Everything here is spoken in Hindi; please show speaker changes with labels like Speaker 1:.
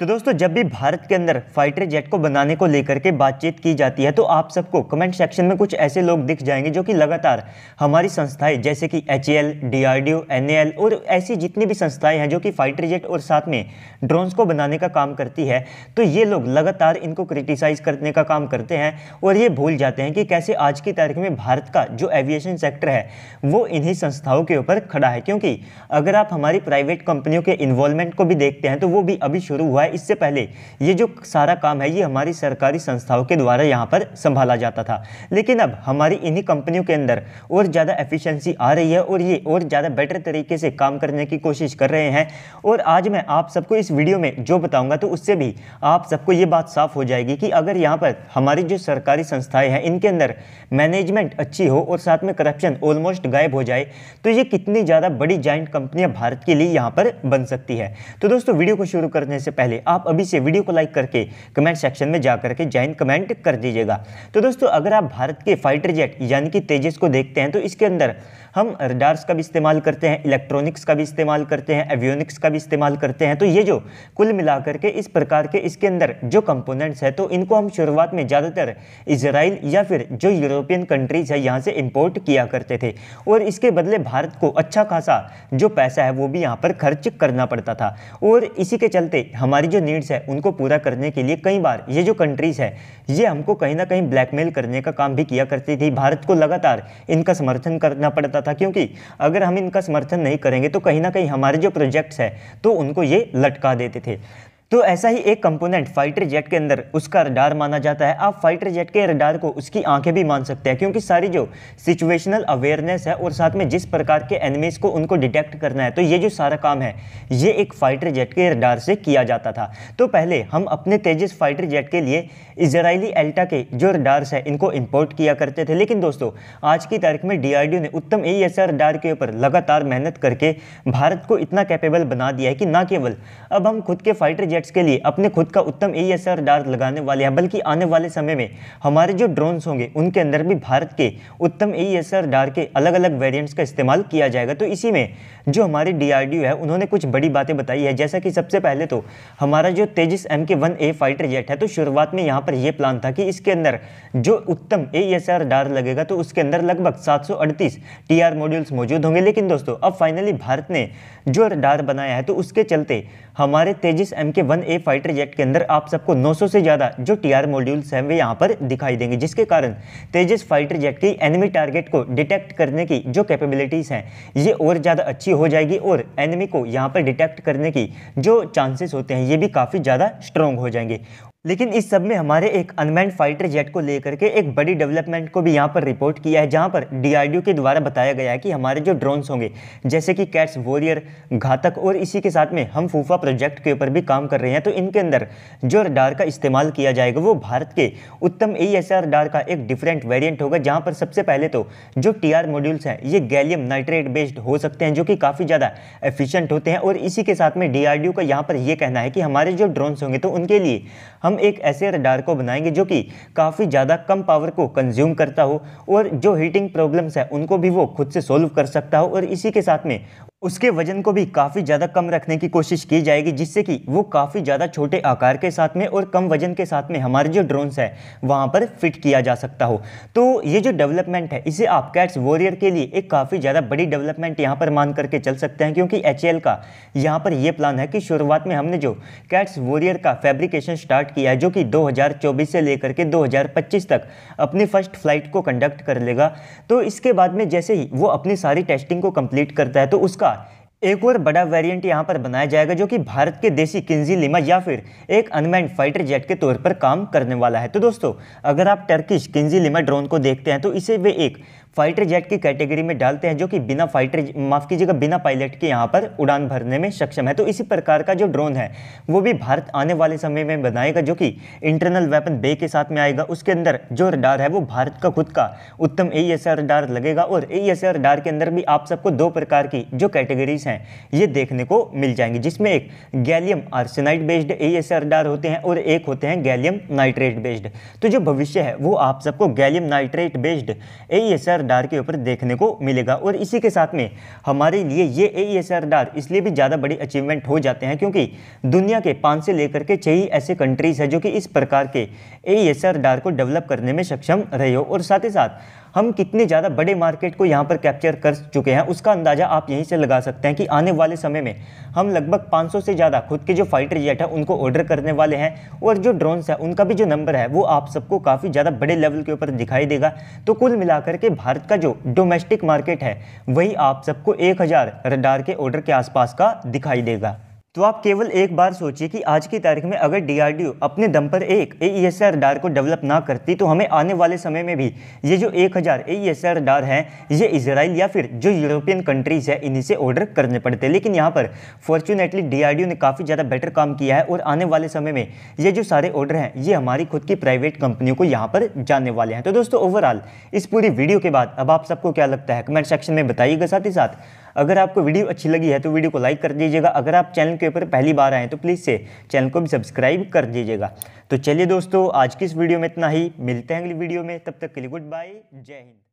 Speaker 1: तो दोस्तों जब भी भारत के अंदर फाइटर जेट को बनाने को लेकर के बातचीत की जाती है तो आप सबको कमेंट सेक्शन में कुछ ऐसे लोग दिख जाएंगे जो कि लगातार हमारी संस्थाएं जैसे कि H L D R D O N L और ऐसी जितनी भी संस्थाएं हैं जो कि फाइटर जेट और साथ में ड्रोन्स को बनाने का काम करती है तो ये लोग लगातार इनको क्रिटिसाइज करने का काम करते हैं और ये भूल जाते हैं कि कैसे आज की तारीख में भारत का जो एविएशन सेक्टर है वो इन्हीं संस्थाओं के ऊपर खड़ा है क्योंकि अगर आप हमारी प्राइवेट कंपनियों के इन्वॉल्वमेंट को भी देखते हैं तो वो भी अभी शुरू हुआ हुआ है इससे पहले ये जो सारा काम है ये हमारी सरकारी संस्थाओं के द्वारा यहाँ पर संभाला जाता था लेकिन अब हमारी इन्हीं कंपनियों के अंदर और ज़्यादा एफिशिएंसी आ रही है और ये और ज़्यादा बेटर तरीके से काम करने की कोशिश कर रहे हैं और आज मैं आप सबको इस वीडियो में जो बताऊँगा तो उससे भी आप सबको ये बात साफ हो जाएगी कि अगर यहाँ पर हमारी जो सरकारी संस्थाएँ हैं इनके अंदर मैनेजमेंट अच्छी हो और साथ में करप्शन ऑलमोस्ट गायब हो जाए तो ये कितनी ज़्यादा बड़ी जॉइंट कंपनियाँ भारत के लिए यहाँ पर बन सकती है तो दोस्तों वीडियो को शुरू करने से पहले पहले आप अभी से वीडियो को लाइक करके कमेंट सेक्शन में जा करके जैन कमेंट कर दीजिएगा तो दोस्तों अगर आप भारत के फाइटर जेट यानी कि तेजस को देखते हैं तो इसके अंदर हम रडार्स का भी इस्तेमाल करते हैं इलेक्ट्रॉनिक्स का भी इस्तेमाल करते हैं एवियोनिक्स का भी इस्तेमाल करते हैं तो ये जो कुल मिलाकर के इस प्रकार के इसके अंदर जो कंपोनेंट्स है तो इनको हम शुरुआत में ज़्यादातर इसराइल या फिर जो यूरोपियन कंट्रीज़ है यहाँ से इम्पोर्ट किया करते थे और इसके बदले भारत को अच्छा खासा जो पैसा है वो भी यहाँ पर खर्च करना पड़ता था और इसी के चलते हमारे हमारी जो नीड्स है उनको पूरा करने के लिए कई बार ये जो कंट्रीज़ है ये हमको कहीं ना कहीं ब्लैकमेल करने का काम भी किया करती थी भारत को लगातार इनका समर्थन करना पड़ता था क्योंकि अगर हम इनका समर्थन नहीं करेंगे तो कहीं ना कहीं हमारे जो प्रोजेक्ट्स है तो उनको ये लटका देते थे तो ऐसा ही एक कंपोनेंट फाइटर जेट के अंदर उसका रडार माना जाता है आप फाइटर जेट के रडार को उसकी आंखें भी मान सकते हैं क्योंकि सारी जो सिचुएशनल अवेयरनेस है और साथ में जिस प्रकार के एनिमीज को उनको डिटेक्ट करना है तो ये जो सारा काम है ये एक फाइटर जेट के रडार से किया जाता था तो पहले हम अपने तेजस फाइटर जेट के लिए इसराइली एल्टा के जो रडार्स हैं इनको इम्पोर्ट किया करते थे लेकिन दोस्तों आज की तारीख में डी ने उत्तम ए एस के ऊपर लगातार मेहनत करके भारत को इतना कैपेबल बना दिया है कि ना केवल अब हम खुद के फाइटर जेट कैंडिडेट्स के लिए अपने खुद का उत्तम ए एस आर लगाने वाले हैं बल्कि आने वाले समय में हमारे जो ड्रोन्स होंगे उनके अंदर भी भारत के उत्तम ए एस आर के अलग अलग वेरियंट्स का इस्तेमाल किया जाएगा तो इसी में जो हमारे डी है उन्होंने कुछ बड़ी बातें बताई है जैसा कि सबसे पहले तो हमारा जो Tejas M K one A fighter jet है तो शुरुआत में यहाँ पर यह प्लान था कि इसके अंदर जो उत्तम ए एस आर डार लगेगा तो उसके अंदर लगभग 738 टीआर मॉड्यूल्स मौजूद होंगे लेकिन दोस्तों अब फाइनली भारत ने जो डार बनाया है तो उसके चलते हमारे Tejas M K one A fighter jet के अंदर आप सबको 900 से ज़्यादा जो टी आर मॉड्यूल्स हैं वे यहाँ पर दिखाई देंगे जिसके कारण तेजिस फाइटर जेट की एनिमी टारगेट को डिटेक्ट करने की जो कैपेबिलिटीज़ हैं ये और ज़्यादा अच्छी हो जाएगी और एनिमी को यहाँ पर डिटेक्ट करने की जो चांसेस होते हैं ये भी काफ़ी ज़्यादा स्ट्रॉन्ग हो जाएंगे लेकिन इस सब में हमारे एक अनमैंड फाइटर जेट को लेकर के एक बड़ी डेवलपमेंट को भी यहाँ पर रिपोर्ट किया है जहाँ पर डीआरडीओ के द्वारा बताया गया है कि हमारे जो ड्रोन्स होंगे जैसे कि कैट्स वॉरियर घातक और इसी के साथ में हम फूफा प्रोजेक्ट के ऊपर भी काम कर रहे हैं तो इनके अंदर जो रडार का इस्तेमाल किया जाएगा वो भारत के उत्तम ए एस का एक डिफरेंट वेरियंट होगा जहाँ पर सबसे पहले तो जो टी आर मॉड्यूल्स हैं ये गैलियम नाइट्रेट बेस्ड हो सकते हैं जो कि काफ़ी ज़्यादा एफिशियंट होते हैं और इसी के साथ में डी का यहाँ पर यह कहना है कि हमारे जो ड्रोन्स होंगे तो उनके लिए हम हम एक ऐसे रडार को बनाएंगे जो कि काफ़ी ज़्यादा कम पावर को कंज्यूम करता हो और जो हीटिंग प्रॉब्लम्स है उनको भी वो खुद से सोल्व कर सकता हो और इसी के साथ में उसके वजन को भी काफ़ी ज़्यादा कम रखने की कोशिश की जाएगी जिससे कि वो काफ़ी ज़्यादा छोटे आकार के साथ में और कम वजन के साथ में हमारे जो ड्रोन्स है वहाँ पर फिट किया जा सकता हो तो ये जो डेवलपमेंट है इसे आप कैट्स वॉरियर के लिए एक काफ़ी ज़्यादा बड़ी डेवलपमेंट यहाँ पर मान करके चल सकते हैं क्योंकि एच का यहाँ पर यह प्लान है कि शुरुआत में हमने जो कैट्स वॉरियर का फैब्रिकेशन स्टार्ट किया है जो कि दो से लेकर के दो तक अपनी फर्स्ट फ्लाइट को कंडक्ट कर लेगा तो इसके बाद में जैसे ही वो अपनी सारी टेस्टिंग को कम्प्लीट करता है तो उसका एक और बड़ा वेरिएंट यहाँ पर बनाया जाएगा जो कि भारत के देसी किंजी लिमा या फिर एक अनमैंड फाइटर जेट के तौर पर काम करने वाला है तो दोस्तों अगर आप टर्किश किंजी लिमा ड्रोन को देखते हैं तो इसे वे एक फाइटर जेट की कैटेगरी में डालते हैं जो कि बिना फाइटर माफ़ कीजिएगा बिना पायलट के यहाँ पर उड़ान भरने में सक्षम है तो इसी प्रकार का जो ड्रोन है वो भी भारत आने वाले समय में बनाएगा जो कि इंटरनल वेपन बे के साथ में आएगा उसके अंदर जो रडार है वो भारत का खुद का उत्तम ए एस रडार लगेगा और ए एस रडार के अंदर भी आप सबको दो प्रकार की जो कैटेगरीज हैं ये देखने को मिल जाएंगी जिसमें एक gallium arsenide based A S होते हैं और एक होते हैं गैलियम नाइट्रेट बेस्ड तो जो भविष्य है वो आप सबको gallium nitrate based A S radar के ऊपर देखने को मिलेगा और इसी के साथ में हमारे लिए ये ए एस आर डार इसलिए भी ज़्यादा बड़ी अचीवमेंट हो जाते हैं क्योंकि दुनिया के पाँच से लेकर के छह ऐसे कंट्रीज़ है जो कि इस प्रकार के ए एस आर डार को डेवलप करने में सक्षम रहे हो और साथ ही साथ हम कितने ज़्यादा बड़े मार्केट को यहाँ पर कैप्चर कर चुके हैं उसका अंदाज़ा आप यहीं से लगा सकते हैं कि आने वाले समय में हम लगभग 500 से ज़्यादा खुद के जो फाइटर जेट है उनको ऑर्डर करने वाले हैं और जो ड्रोन्स हैं उनका भी जो नंबर है वो आप सबको काफ़ी ज़्यादा बड़े लेवल के ऊपर दिखाई देगा तो कुल मिलाकर के भारत का जो डोमेस्टिक मार्केट है वही आप सबको एक हज़ार रडार के ऑर्डर के आसपास का दिखाई देगा तो आप केवल एक बार सोचिए कि आज की तारीख में अगर डीआरडीओ अपने दम पर एक ए ई एस डार को डेवलप ना करती तो हमें आने वाले समय में भी ये जो एक हज़ार ए ई e एस डार हैं ये इसराइल या फिर जो यूरोपियन कंट्रीज़ है इन्हीं से ऑर्डर करने पड़ते लेकिन यहाँ पर फॉर्चुनेटली डीआरडीओ ने काफ़ी ज़्यादा बेटर काम किया है और आने वाले समय में ये जो सारे ऑर्डर हैं ये हमारी खुद की प्राइवेट कंपनियों को यहाँ पर जाने वाले हैं तो दोस्तों ओवरऑल इस पूरी वीडियो के बाद अब आप सबको क्या लगता है कमेंट सेक्शन में बताइएगा साथ ही साथ अगर आपको वीडियो अच्छी लगी है तो वीडियो को लाइक कर दीजिएगा अगर आप चैनल के ऊपर पहली बार आएँ तो प्लीज़ से चैनल को भी सब्सक्राइब कर दीजिएगा तो चलिए दोस्तों आज की इस वीडियो में इतना ही मिलते हैं अगली वीडियो में तब तक के लिए गुड बाय जय हिंद